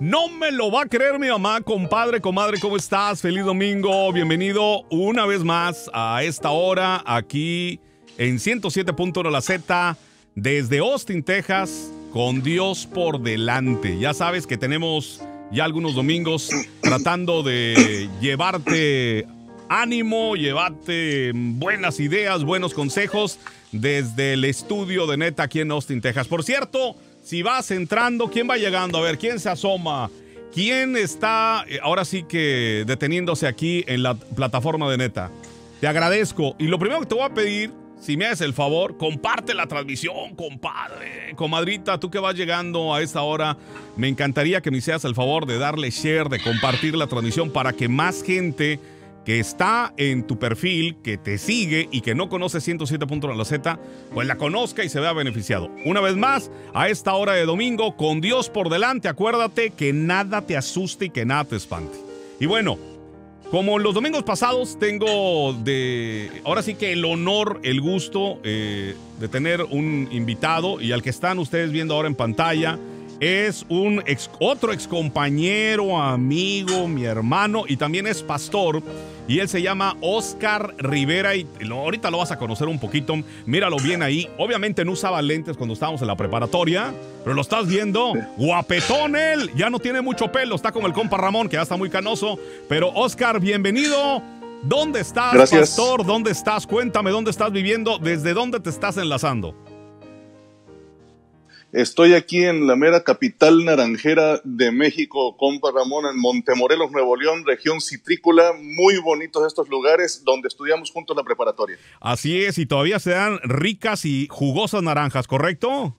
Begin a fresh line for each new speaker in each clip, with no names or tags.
No me lo va a creer mi mamá, compadre, comadre, ¿cómo estás? Feliz domingo, bienvenido una vez más a esta hora aquí en 107.1 La Z desde Austin, Texas, con Dios por delante. Ya sabes que tenemos ya algunos domingos tratando de llevarte ánimo, llevarte buenas ideas, buenos consejos desde el estudio de Neta aquí en Austin, Texas. Por cierto, si vas entrando, ¿quién va llegando? A ver, ¿quién se asoma? ¿Quién está eh, ahora sí que deteniéndose aquí en la plataforma de neta? Te agradezco. Y lo primero que te voy a pedir, si me haces el favor, comparte la transmisión, compadre. Comadrita, tú que vas llegando a esta hora, me encantaría que me hicieras el favor de darle share, de compartir la transmisión para que más gente que está en tu perfil, que te sigue y que no conoce 107.1 Z, pues la conozca y se vea beneficiado. Una vez más, a esta hora de domingo, con Dios por delante, acuérdate que nada te asuste y que nada te espante. Y bueno, como los domingos pasados, tengo de. Ahora sí que el honor, el gusto eh, de tener un invitado y al que están ustedes viendo ahora en pantalla es un ex, otro amigo, mi hermano y también es pastor. Y él se llama Oscar Rivera y ahorita lo vas a conocer un poquito. Míralo bien ahí. Obviamente no usaba lentes cuando estábamos en la preparatoria, pero lo estás viendo. Guapetón él. Ya no tiene mucho pelo. Está con el compa Ramón, que ya está muy canoso. Pero Oscar, bienvenido. ¿Dónde estás, pastor? ¿Dónde estás? Cuéntame, ¿dónde estás viviendo? ¿Desde dónde te estás enlazando?
Estoy aquí en la mera capital naranjera de México, compa Ramón, en Montemorelos, Nuevo León, región citrícula. Muy bonitos estos lugares donde estudiamos juntos la preparatoria.
Así es, y todavía se dan ricas y jugosas naranjas, ¿correcto?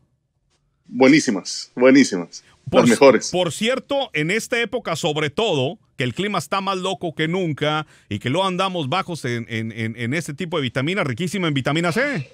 Buenísimas,
buenísimas.
Por, las mejores. Por cierto, en esta época, sobre todo, que el clima está más loco que nunca y que lo andamos bajos en, en, en, este tipo de vitamina, riquísima en vitamina C.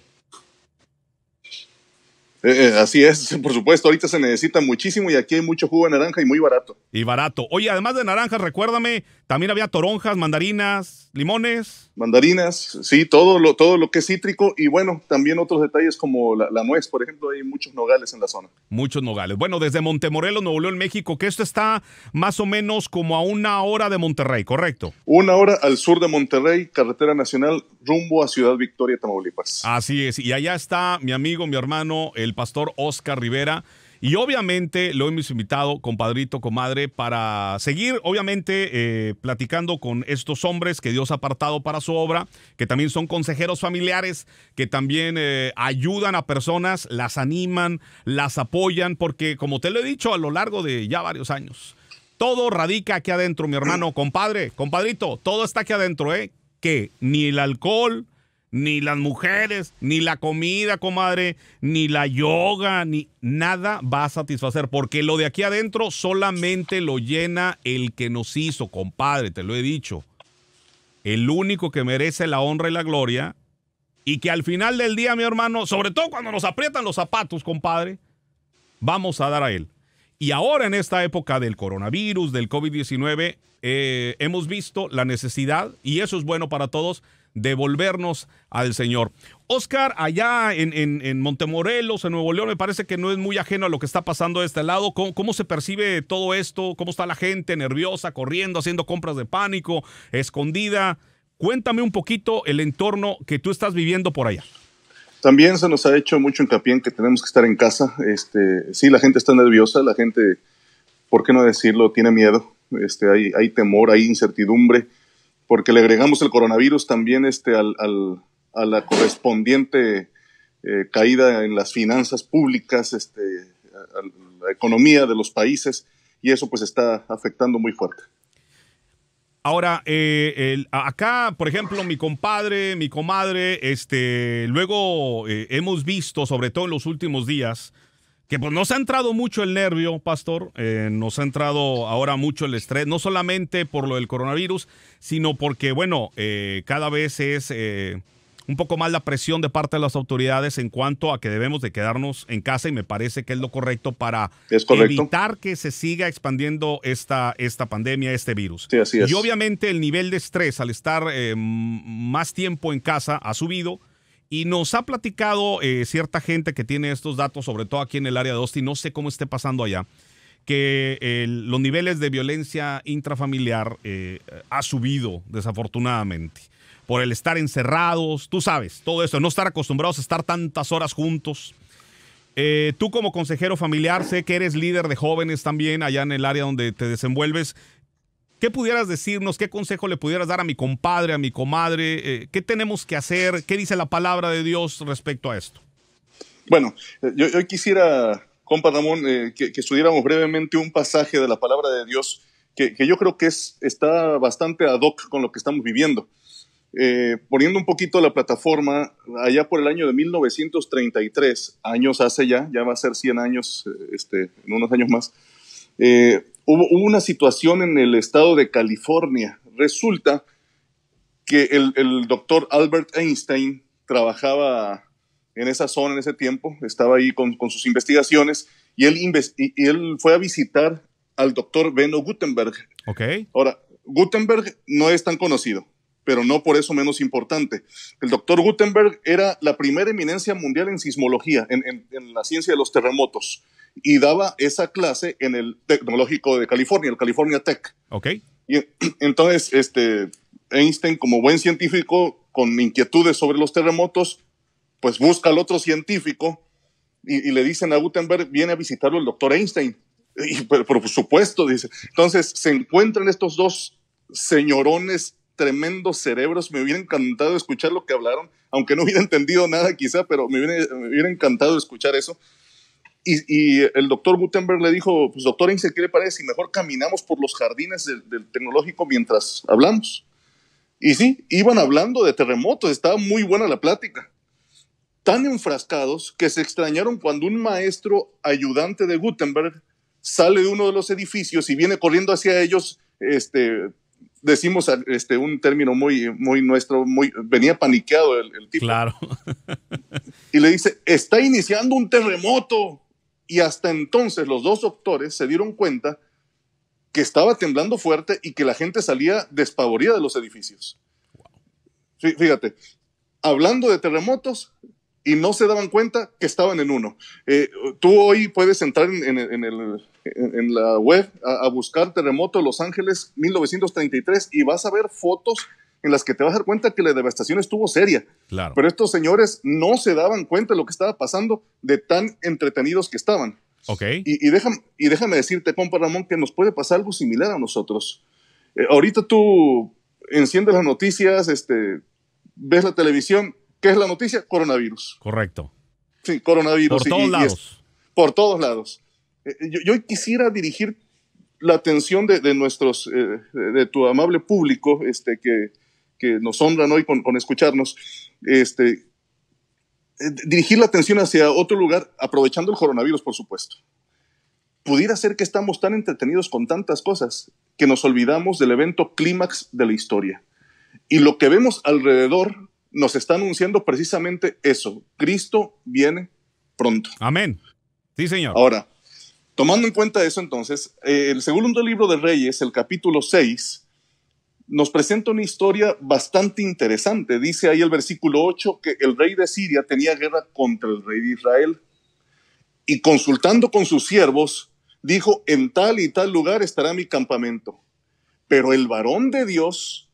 Eh, eh, así es, por supuesto, ahorita se necesita muchísimo y aquí hay mucho jugo de naranja y muy barato.
Y barato. Oye, además de naranjas, recuérdame, también había toronjas, mandarinas, limones. Mandarinas, sí, todo lo, todo lo que es cítrico
y bueno, también otros detalles como la, nuez, por ejemplo, hay muchos nogales en la zona.
Muchos nogales. Bueno, desde Montemorelos, Nuevo León, México, que esto está más o menos como a una hora de Monterrey, ¿correcto?
Una hora al sur de Monterrey, carretera nacional, rumbo a Ciudad Victoria, Tamaulipas.
Así es, y allá está mi amigo, mi hermano, el pastor Oscar Rivera. Y obviamente lo hemos invitado, compadrito, comadre, para seguir, obviamente, eh, platicando con estos hombres que Dios ha apartado para su obra, que también son consejeros familiares, que también eh, ayudan a personas, las animan, las apoyan, porque como te lo he dicho a lo largo de ya varios años, todo radica aquí adentro, mi hermano, compadre, compadrito, todo está aquí adentro, ¿eh? Que ni el alcohol, ni las mujeres, ni la comida, comadre, ni la yoga, ni nada va a satisfacer, porque lo de aquí adentro solamente lo llena el que nos hizo, compadre, te lo he dicho. El único que merece la honra y la gloria, y que al final del día, mi hermano, sobre todo cuando nos aprietan los zapatos, compadre, vamos a dar a él. Y ahora en esta época del coronavirus, del COVID-19, eh, hemos visto la necesidad, y eso es bueno para todos, devolvernos al Señor. Oscar, allá en, Montemorelos, en Nuevo León, me parece que no es muy ajeno a lo que está pasando de este lado. ¿Cómo, se percibe todo esto? ¿Cómo está la gente nerviosa, corriendo, haciendo compras de pánico, escondida? Cuéntame un poquito el entorno que tú estás viviendo por allá.
También se nos ha hecho mucho hincapié en que tenemos que estar en casa. Este, sí, la gente está nerviosa, la gente, ¿por qué no decirlo? Tiene miedo, este, hay temor, hay incertidumbre porque le agregamos el coronavirus también este, a la correspondiente eh, caída en las finanzas públicas, este, la economía de los países, y eso pues está afectando muy fuerte.
Ahora, eh, acá, por ejemplo, mi compadre, mi comadre, este, luego eh, hemos visto, sobre todo en los últimos días, que pues nos ha entrado mucho el nervio, Pastor, eh, nos ha entrado ahora mucho el estrés, no solamente por lo del coronavirus, sino porque, bueno, eh, cada vez es eh, un poco más la presión de parte de las autoridades en cuanto a que debemos de quedarnos en casa y me parece que es lo correcto para evitar que se siga expandiendo esta, esta pandemia, este virus. Y obviamente el nivel de estrés al estar más tiempo en casa ha subido y nos ha platicado eh, cierta gente que tiene estos datos, sobre todo aquí en el área de Austin, no sé cómo esté pasando allá, que los niveles de violencia intrafamiliar eh, ha subido desafortunadamente por el estar encerrados, tú sabes, todo eso, no estar acostumbrados a estar tantas horas juntos. Eh, tú como consejero familiar, sé que eres líder de jóvenes también allá en el área donde te desenvuelves. ¿Qué pudieras decirnos? ¿Qué consejo le pudieras dar a mi compadre, a mi comadre? Eh, ¿Qué tenemos que hacer? ¿Qué dice la palabra de Dios respecto a esto?
Bueno, eh, yo, quisiera, compa Ramón, eh, que, estudiáramos brevemente un pasaje de la palabra de Dios que, yo creo que es, está bastante ad hoc con lo que estamos viviendo. poniendo un poquito la plataforma, allá por el año de 1933, años hace ya, ya va a ser 100 años, este, en unos años más, hubo, una situación en el estado de California. Resulta que el, doctor Albert Einstein trabajaba en esa zona en ese tiempo, estaba ahí con, sus investigaciones y él, él, fue a visitar al doctor Beno Gutenberg. Ok. Ahora, Gutenberg no es tan conocido, pero no por eso menos importante. El doctor Gutenberg era la primera eminencia mundial en sismología, en, la ciencia de los terremotos, y daba esa clase en el Tecnológico de California, el California Tech. Ok. Y entonces, este, Einstein, como buen científico con inquietudes sobre los terremotos, pues busca al otro científico y, le dicen a Gutenberg, viene a visitarlo el doctor Einstein. Y, por supuesto, dice. Entonces se encuentran estos dos señorones tremendos cerebros. Me hubiera encantado escuchar lo que hablaron, aunque no hubiera entendido nada quizá, pero me hubiera, encantado escuchar eso. Y, el doctor Gutenberg le dijo, pues doctor Ince, ¿qué le parece si mejor caminamos por los jardines del, del, tecnológico mientras hablamos? Y sí, iban hablando de terremotos, estaba muy buena la plática. Tan enfrascados que se extrañaron cuando un maestro ayudante de Gutenberg sale de uno de los edificios y viene corriendo hacia ellos, este, decimos este, un término muy, muy nuestro, muy, venía paniqueado el, tipo. Claro. y le dice, está iniciando un terremoto. Y hasta entonces los dos doctores se dieron cuenta que estaba temblando fuerte y que la gente salía despavorida de los edificios. Fíjate, hablando de terremotos, y no se daban cuenta que estaban en uno. Eh, tú hoy puedes entrar en, la web a, buscar Terremoto Los Ángeles 1933 y vas a ver fotos en las que te vas a dar cuenta que la devastación estuvo seria. Pero estos señores no se daban cuenta de lo que estaba pasando, de tan entretenidos que estaban. Okay. Y, déjame, y déjame decirte, compa Ramón, que nos puede pasar algo similar a nosotros. Eh, ahorita tú enciendes las noticias, este, ves la televisión ¿Qué es la noticia? Coronavirus. Correcto. Sí, coronavirus. Por todos lados. por todos lados. Eh, yo, quisiera dirigir la atención de, de nuestros, eh, de, tu amable público, este, que, que nos honran hoy con, con escucharnos, este, eh, dirigir la atención hacia otro lugar, aprovechando el coronavirus, por supuesto. Pudiera ser que estamos tan entretenidos con tantas cosas que nos olvidamos del evento clímax de la historia. Y lo que vemos alrededor nos está anunciando precisamente eso. Cristo viene pronto.
Amén. Sí,
señor. Ahora, tomando en cuenta eso entonces, eh, el segundo libro de Reyes, el capítulo 6, nos presenta una historia bastante interesante. Dice ahí el versículo 8 que el rey de Siria tenía guerra contra el rey de Israel y consultando con sus siervos, dijo, en tal y tal lugar estará mi campamento. Pero el varón de Dios,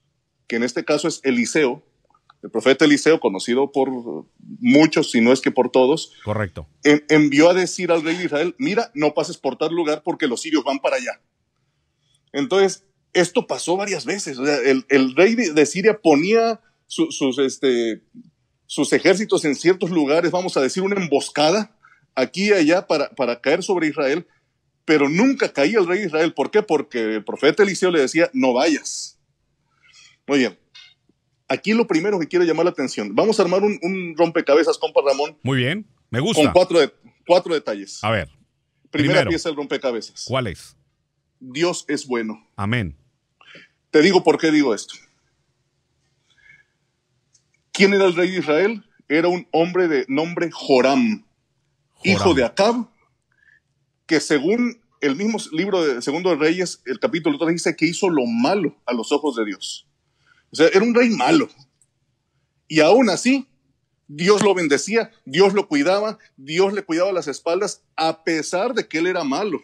que en este caso es Eliseo, el profeta Eliseo, conocido por muchos, si no es que por todos, correcto, envió a decir al rey de Israel, mira, no pases por tal lugar porque los sirios van para allá. Entonces, esto pasó varias veces. el, rey de, Siria ponía sus, este, sus ejércitos en ciertos lugares, vamos a decir, una emboscada aquí y allá para, para caer sobre Israel, pero nunca caía el rey de Israel. ¿Por qué? Porque el profeta Eliseo le decía, no vayas. Muy bien, Aquí lo primero que quiero llamar la atención. Vamos a armar un, rompecabezas, compa Ramón.
Muy bien, me gusta. Con cuatro,
cuatro detalles.
A ver. Primera primero, pieza
del rompecabezas. ¿Cuál es? Dios es bueno. Amén. Te digo por qué digo esto. ¿Quién era el rey de Israel? Era un hombre de nombre Joram, hijo de Acab, que según el mismo libro de Segundo Reyes, el capítulo 3 dice que hizo lo malo a los ojos de Dios. O sea, era un rey malo. Y aún así, Dios lo bendecía, Dios lo cuidaba, Dios le cuidaba las espaldas a pesar de que él era malo.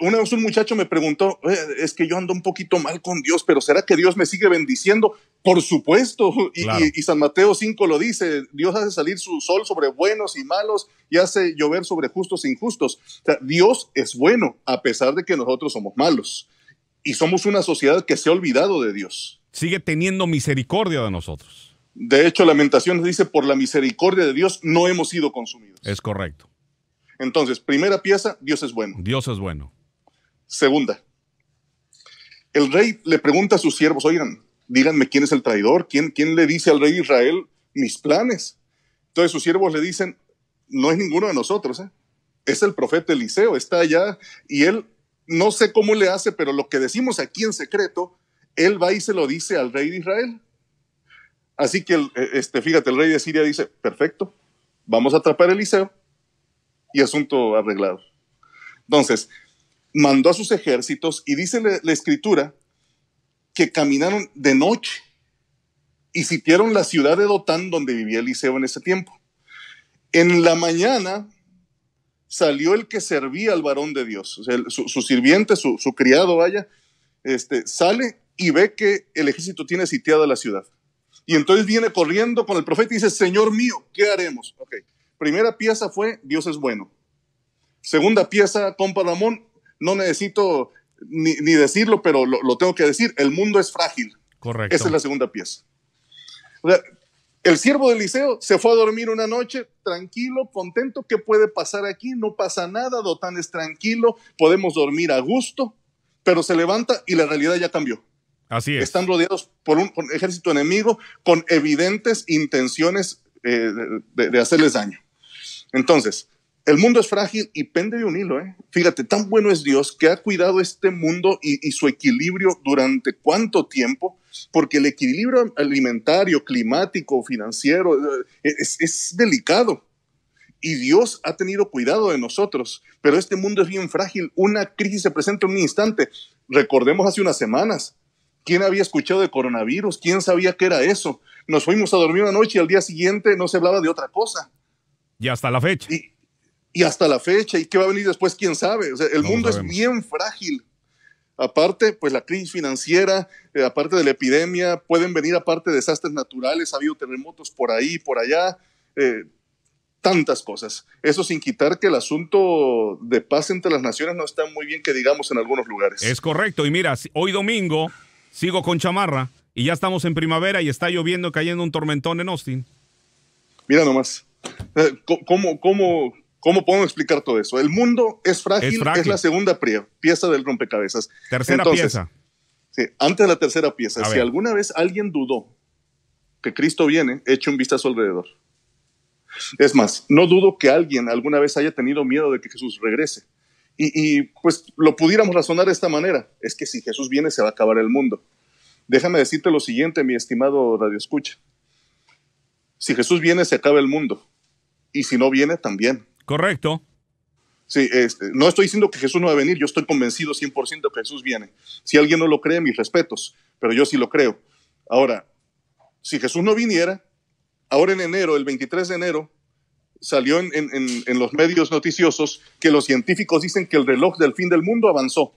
Una un muchacho me preguntó, eh, es que yo ando un poquito mal con Dios, pero ¿será que Dios me sigue bendiciendo? Por supuesto, y, y San Mateo 5 lo dice, Dios hace salir su sol sobre buenos y malos y hace llover sobre justos e injustos. O sea, Dios es bueno a pesar de que nosotros somos malos y somos una sociedad que se ha olvidado de Dios.
Sigue teniendo misericordia de nosotros. De hecho, Lamentaciones
dice, por la misericordia de Dios no hemos sido consumidos.
Es correcto.
Entonces, primera pieza, Dios es bueno.
Dios es bueno.
Segunda, el rey le pregunta a sus siervos, oigan, díganme quién es el traidor, quién, quién le dice al rey Israel mis planes. Entonces sus siervos le dicen, no es ninguno de nosotros, ¿eh? es el profeta Eliseo, está allá y él no sé cómo le hace, pero lo que decimos aquí en secreto, él va y se lo dice al rey de Israel. Así que, eh, este, fíjate, el rey de Siria dice, perfecto, vamos a atrapar a Eliseo y asunto arreglado. Entonces, mandó a sus ejércitos y dice la, la escritura que caminaron de noche y sitiaron la ciudad de Dotán donde vivía Eliseo en ese tiempo. En la mañana salió el que servía al varón de Dios, su, sirviente, su, criado, vaya, este, sale y ve que el ejército tiene sitiada la ciudad. Y entonces viene corriendo con el profeta y dice, Señor mío, ¿qué haremos? Ok, primera pieza fue, Dios es bueno. Segunda pieza, compa Ramón, no necesito ni, ni decirlo, pero lo, tengo que decir, el mundo es frágil. Correcto. Esa es la segunda pieza. O sea, el siervo de Eliseo se fue a dormir una noche tranquilo, contento, ¿qué puede pasar aquí? No pasa nada, Dotán es tranquilo, podemos dormir a gusto, pero se levanta y la realidad ya cambió. Así es. Están rodeados por un, ejército enemigo con evidentes intenciones eh, de, hacerles daño. Entonces, el mundo es frágil y pende de un hilo. ¿eh? Fíjate, tan bueno es Dios que ha cuidado este mundo y su equilibrio durante cuánto tiempo porque el equilibrio alimentario, climático, financiero eh, es, delicado. Y Dios ha tenido cuidado de nosotros, pero este mundo es bien frágil. Una crisis se presenta en un instante. Recordemos hace unas semanas, ¿quién había escuchado de coronavirus? ¿Quién sabía qué era eso? Nos fuimos a dormir una noche y al día siguiente no se hablaba de otra cosa.
Y hasta la fecha.
Y, hasta la fecha, ¿y qué va a venir después? ¿Quién sabe? el mundo es bien frágil. Aparte, pues la crisis financiera, eh, aparte de la epidemia, pueden venir aparte desastres naturales, ha habido terremotos por ahí, por allá, eh, tantas cosas. Eso sin quitar que el asunto de paz entre las naciones no está muy bien que digamos en algunos lugares. Es
correcto, y mira, hoy domingo sigo con chamarra y ya estamos en primavera y está lloviendo, cayendo un tormentón en Austin.
Mira nomás. Eh, ¿Cómo, cómo, ¿Cómo podemos explicar todo eso? El mundo es frágil, es, la segunda pieza del rompecabezas. Tercera pieza. antes de la tercera pieza, si alguna vez alguien dudó que Cristo viene, eche un vistazo alrededor. Es más, no dudo que alguien alguna vez haya tenido miedo de que Jesús regrese. Y, y, pues lo pudiéramos razonar de esta manera. Es que si Jesús viene se va a acabar el mundo. Déjame decirte lo siguiente, mi estimado Radio Escucha. Si Jesús viene se acaba el mundo. Y si no viene también. Correcto. Sí, este, no estoy diciendo que Jesús no va a venir, yo estoy convencido 100% que Jesús viene. Si alguien no lo cree, mis respetos, pero yo sí lo creo. Ahora, si Jesús no viniera, ahora en enero, el 23 de enero, salió en, los medios noticiosos que los científicos dicen que el reloj del fin del mundo avanzó.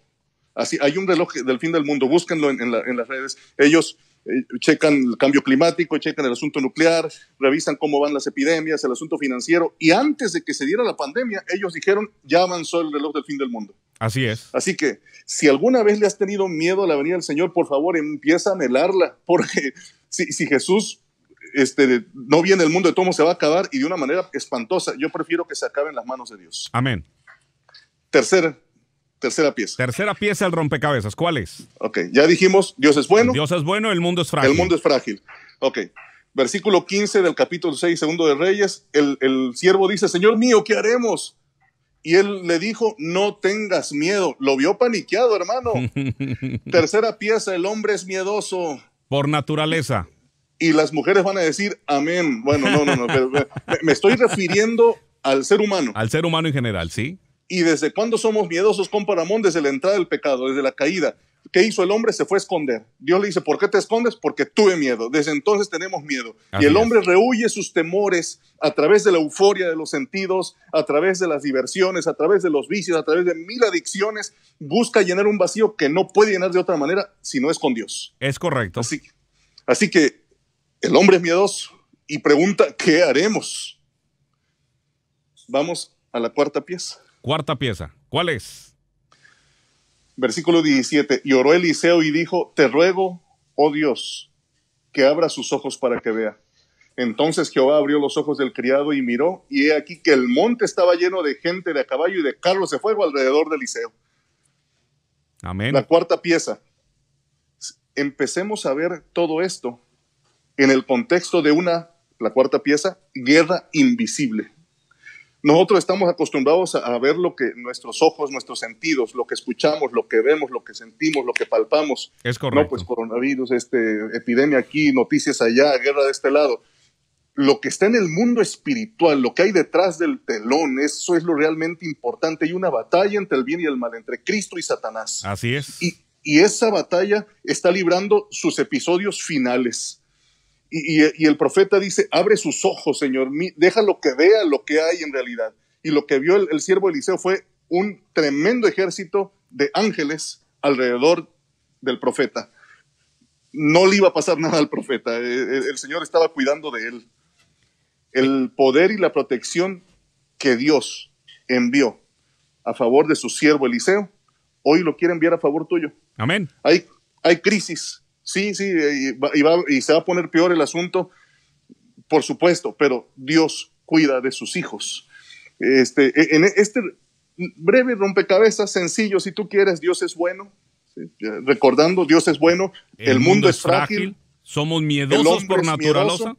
Así, hay un reloj del fin del mundo, búsquenlo en, las redes. Ellos eh, checan el cambio climático, checan el asunto nuclear, revisan cómo van las epidemias, el asunto financiero. Y antes de que se diera la pandemia, ellos dijeron, ya avanzó el reloj del fin del mundo. Así es. Así que si alguna vez le has tenido miedo a la venida del Señor, por favor empieza a anhelarla, porque si, Jesús este, no viene el mundo de tomo, se va a acabar y de una manera espantosa. Yo prefiero que se acaben las manos de Dios. Amén. Tercer Tercera pieza.
Tercera pieza del rompecabezas. ¿Cuál es? Ok, ya
dijimos, Dios es bueno. Dios es bueno, el mundo es frágil. El mundo es frágil. Ok. Versículo 15 del capítulo 6, segundo de Reyes, el, siervo dice, Señor mío, ¿qué haremos? Y él le dijo, no tengas miedo. Lo vio paniqueado, hermano. Tercera pieza, el hombre es miedoso.
Por naturaleza.
Y las mujeres van a decir, amén. Bueno, no, no, no. me estoy refiriendo
al ser humano. Al ser humano en general, sí.
¿Y desde cuándo somos miedosos con Paramón? Desde la entrada del pecado, desde la caída. ¿Qué hizo el hombre? Se fue a esconder. Dios le dice, ¿por qué te escondes? Porque tuve miedo. Desde entonces tenemos miedo. y el hombre rehuye sus temores a través de la euforia de los sentidos, a través de las diversiones, a través de los vicios, a través de mil adicciones. Busca llenar un vacío que no puede llenar de otra manera si no es con Dios. Es correcto. Así, así que el hombre es miedoso y pregunta, ¿qué haremos? Vamos a la cuarta pieza.
Cuarta pieza, ¿cuál es?
Versículo 17. Y oró Eliseo y dijo, te ruego, oh Dios, que abra sus ojos para que vea. Entonces Jehová abrió los ojos del criado y miró, y he aquí que el monte estaba lleno de gente de a caballo y de carros de fuego alrededor de Eliseo. Amén. La cuarta pieza. Empecemos a ver todo esto en el contexto de una, la cuarta pieza, guerra invisible. Nosotros estamos acostumbrados a, ver lo que nuestros ojos, nuestros sentidos, lo que escuchamos, lo que vemos, lo que sentimos, lo que palpamos. Es correcto. No, pues coronavirus, este, epidemia aquí, noticias allá, guerra de este lado. Lo que está en el mundo espiritual, lo que hay detrás del telón, eso es lo realmente importante. Hay una batalla entre el bien y el mal, entre Cristo y Satanás.
Así es. Y,
y esa batalla está librando sus episodios finales y, el profeta dice, abre sus ojos, Señor, deja lo que vea lo que hay en realidad. Y lo que vio el, siervo Eliseo fue un tremendo ejército de ángeles alrededor del profeta. No le iba a pasar nada al profeta, eh, eh, el, Señor estaba cuidando de él. El poder y la protección que Dios envió a favor de su siervo Eliseo, hoy lo quiere enviar a favor tuyo. Amén. Hay, hay crisis, Sí, sí, y, y, se va a poner peor el asunto, por supuesto, pero Dios cuida de sus hijos. Este, e, en este breve rompecabezas, sencillo, si tú quieres, Dios es bueno. Recordando, Dios es bueno,
el, mundo, es frágil, somos miedosos por naturaleza.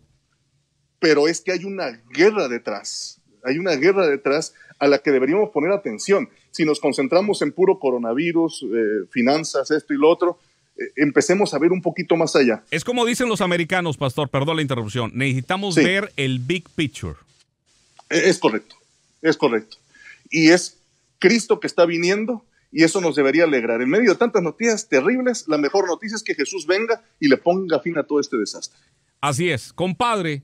pero es que hay una guerra detrás, hay una guerra detrás a la que deberíamos poner atención. Si nos concentramos en puro coronavirus, eh, finanzas, esto y lo otro, empecemos a ver un poquito más allá.
Es como dicen los americanos, pastor, perdón la interrupción, necesitamos ver el big picture. E, es correcto, es correcto. Y es
Cristo que está viniendo y eso nos debería alegrar. En medio de tantas noticias terribles, la mejor noticia es que Jesús venga y le ponga fin a todo este desastre.
Así es, compadre,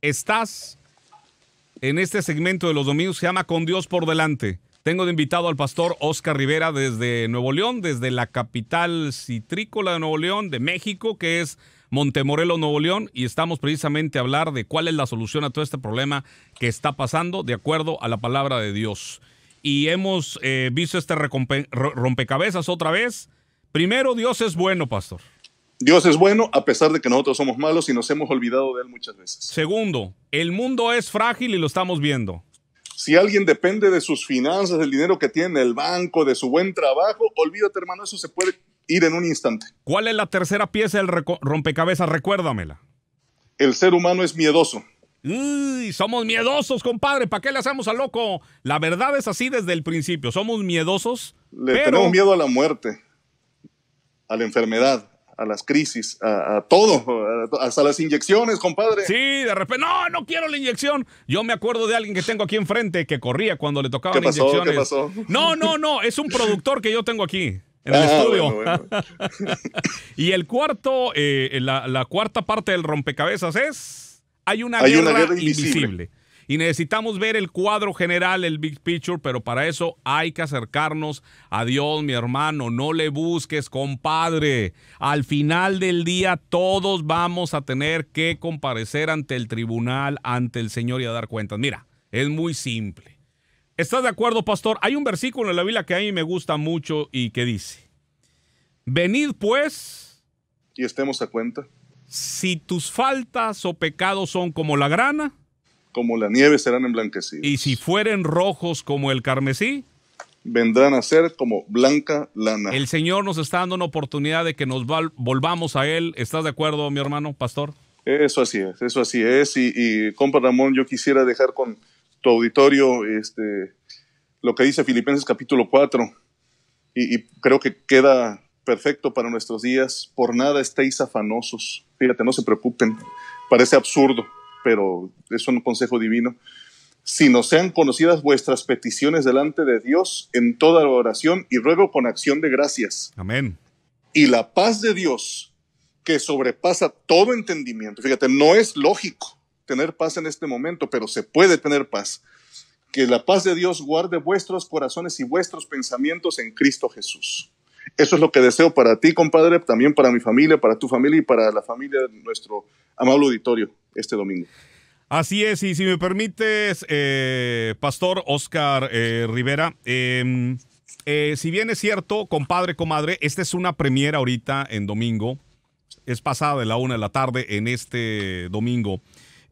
estás en este segmento de los domingos, se llama Con Dios por delante. Tengo de invitado al pastor Oscar Rivera desde Nuevo León, desde la capital citrícola de Nuevo León, de México, que es Montemorelo, Nuevo León, y estamos precisamente a hablar de cuál es la solución a todo este problema que está pasando de acuerdo a la palabra de Dios. Y hemos eh, visto este rompecabezas otra vez. Primero, Dios es bueno, pastor.
Dios es bueno a pesar de que nosotros somos malos y nos hemos olvidado de Él muchas veces.
Segundo, el mundo es frágil y lo estamos viendo. Si alguien depende de sus finanzas, del
dinero que tiene en el banco, de su buen trabajo, olvídate, hermano, eso se puede ir en un instante.
¿Cuál es la tercera pieza del rompecabezas? Recuérdamela. El ser humano es miedoso. Uy, somos miedosos, compadre. ¿Para qué le hacemos a loco? La verdad es así desde el principio. Somos miedosos. Le tenemos miedo
a la muerte, a la enfermedad, a las crisis, a, a todo, hasta las inyecciones, compadre. Sí, de repente, no,
no quiero la inyección. Yo me acuerdo de alguien que tengo aquí enfrente que corría cuando le tocaban ¿Qué inyecciones. No, no, no, es un productor que yo tengo aquí. En el ah, estudio. y el cuarto, eh, la, cuarta parte del rompecabezas es. Hay una, guerra, invisible y necesitamos ver el cuadro general, el big picture, pero para eso hay que acercarnos a Dios, mi hermano, no le busques, compadre. Al final del día todos vamos a tener que comparecer ante el tribunal, ante el Señor y a dar cuentas. Mira, es muy simple. ¿Estás de acuerdo, pastor? Hay un versículo en la Biblia que a mí me gusta mucho y que dice, venid pues... Y estemos a cuenta. Si tus faltas o pecados son como la grana, como la nieve serán emblanquecidos. Y si fueren rojos como el carmesí, vendrán a ser como blanca lana. El Señor nos está dando una oportunidad de que nos volvamos a Él. ¿Estás de acuerdo, mi hermano, pastor?
Eso así es, eso así es. Y, y compa Ramón, yo quisiera dejar con tu auditorio este, lo que dice Filipenses capítulo 4. Y, y creo que queda perfecto para nuestros días. Por nada estéis afanosos. Fíjate, no se preocupen. Parece absurdo pero es un consejo divino. Si no sean conocidas vuestras peticiones delante de Dios en toda la oración y ruego con acción de gracias. Amén. Y la paz de Dios, que sobrepasa todo entendimiento, fíjate, no es lógico tener paz en este momento, pero se puede tener paz. Que la paz de Dios guarde vuestros corazones y vuestros pensamientos en Cristo Jesús. Eso es lo que deseo para ti, compadre, también para mi familia, para tu familia y para la familia de nuestro amable auditorio este domingo.
Así es, y si me permites, eh, Pastor Oscar eh, Rivera, em, eh, si bien es cierto, compadre, comadre, esta es una premiera ahorita en domingo, es pasada de la una de la tarde en este domingo.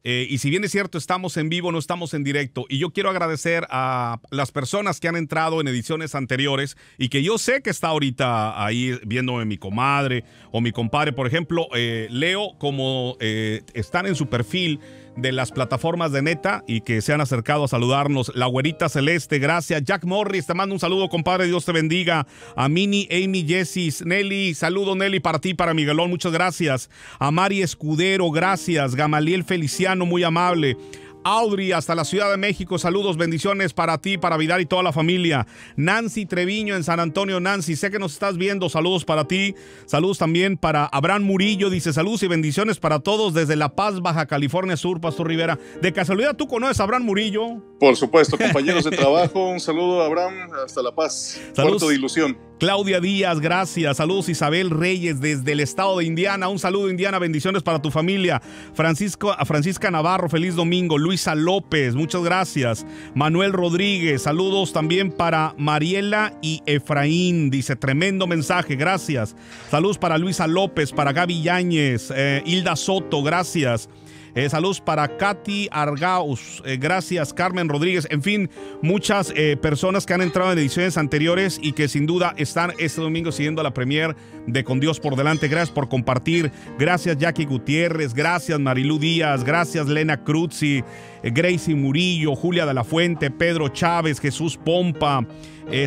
Eh, y si bien es cierto, estamos en vivo, no estamos en directo. Y yo quiero agradecer a las personas que han entrado en ediciones anteriores y que yo sé que está ahorita ahí viéndome mi comadre o mi compadre. Por ejemplo, eh, Leo, como eh, están en su perfil, de las plataformas de neta y que se han acercado a saludarnos. La güerita celeste, gracias. Jack Morris, te mando un saludo, compadre. Dios te bendiga. A Mini, Amy, Jessis, Nelly, saludo Nelly para ti, para Miguelón, muchas gracias. A Mari Escudero, gracias. Gamaliel Feliciano, muy amable. Audrey, hasta la Ciudad de México, saludos, bendiciones para ti, para Vidal y toda la familia. Nancy Treviño en San Antonio, Nancy, sé que nos estás viendo, saludos para ti. Saludos también para Abraham Murillo, dice saludos y bendiciones para todos desde La Paz, Baja California Sur, Pastor Rivera. De casualidad, ¿tú conoces a Abraham Murillo?
Por supuesto, compañeros de trabajo,
un saludo Abraham,
hasta La Paz, saludos. de Ilusión.
Claudia Díaz, gracias. Saludos Isabel Reyes desde el estado de Indiana. Un saludo Indiana, bendiciones para tu familia. Francisco, Francisca Navarro, feliz domingo. Luisa López, muchas gracias. Manuel Rodríguez, saludos también para Mariela y Efraín. Dice, tremendo mensaje, gracias. Saludos para Luisa López, para Gaby Yáñez, eh, Hilda Soto, gracias. Salud eh, saludos para Katy Argaus. Eh, gracias, Carmen Rodríguez. En fin, muchas eh, personas que han entrado en ediciones anteriores y que sin duda están este domingo siguiendo la premier de Con Dios por Delante. Gracias por compartir. Gracias, Jackie Gutiérrez. Gracias, Marilu Díaz. Gracias, Lena Cruzzi. Gracie Murillo, Julia de la Fuente, Pedro Chávez, Jesús Pompa.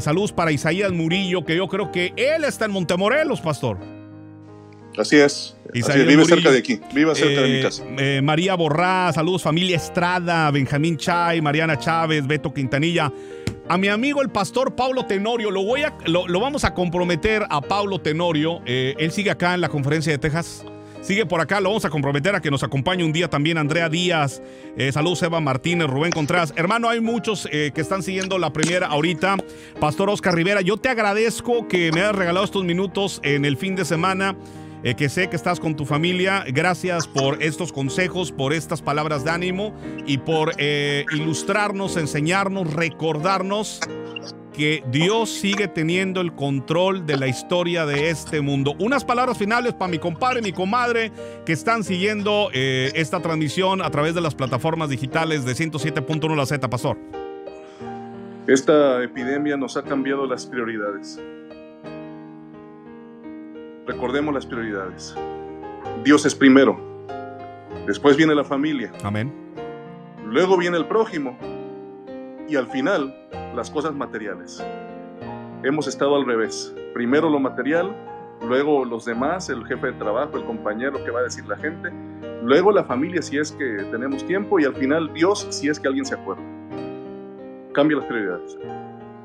saludos para Isaías Murillo, que yo creo que él está en Montemorelos, pastor.
Así es vive cerca de aquí, vive cerca de mi eh, casa.
Eh, María Borrá, saludos familia Estrada, Benjamín Chay, Mariana Chávez, Beto Quintanilla. A mi amigo el pastor Pablo Tenorio, lo, voy a, lo, vamos a comprometer a Pablo Tenorio. Eh, él sigue acá en la conferencia de Texas. Sigue por acá, lo vamos a comprometer a que nos acompañe un día también Andrea Díaz. saludos, Eva Martínez, Rubén Contreras. Hermano, hay muchos que están siguiendo la primera ahorita. Pastor Oscar Rivera, yo te agradezco que me hayas regalado estos minutos en el fin de semana. Eh, que sé que estás con tu familia. Gracias por estos consejos, por estas palabras de ánimo y por eh, ilustrarnos, enseñarnos, recordarnos que Dios sigue teniendo el control de la historia de este mundo. Unas palabras finales para mi compadre, mi comadre, que están siguiendo eh, esta transmisión a través de las plataformas digitales de 107.1 La Z, Pastor.
Esta epidemia nos ha cambiado las prioridades recordemos las prioridades. Dios es primero, después viene la familia. Amén. Luego viene el prójimo y al final las cosas materiales. Hemos estado al revés. Primero lo material, luego los demás, el jefe de trabajo, el compañero que va a decir la gente, luego la familia si es que tenemos tiempo y al final Dios si es que alguien se acuerda. Cambia las prioridades.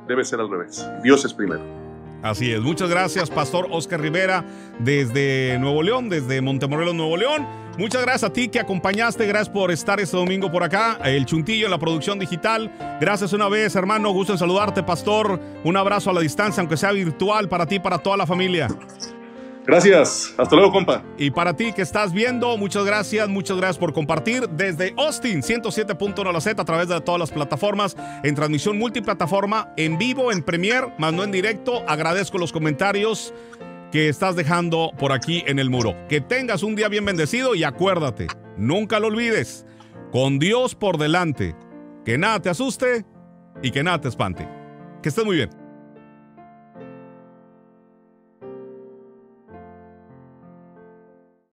Debe ser al revés. Dios es primero.
Así es. Muchas gracias, Pastor Oscar Rivera, desde Nuevo León, desde Montemorelos, Nuevo León. Muchas gracias a ti que acompañaste. Gracias por estar este domingo por acá. El Chuntillo en la producción digital. Gracias una vez, hermano. Gusto en saludarte, Pastor. Un abrazo a la distancia, aunque sea virtual, para ti y para toda la familia.
Gracias. Hasta luego, compa.
Y para ti que estás viendo, muchas gracias, muchas gracias por compartir desde Austin 107.1 la Z a través de todas las plataformas en transmisión multiplataforma, en vivo, en Premier, más no en directo. Agradezco los comentarios que estás dejando por aquí en el muro. Que tengas un día bien bendecido y acuérdate, nunca lo olvides, con Dios por delante, que nada te asuste y que nada te espante. Que estés muy bien.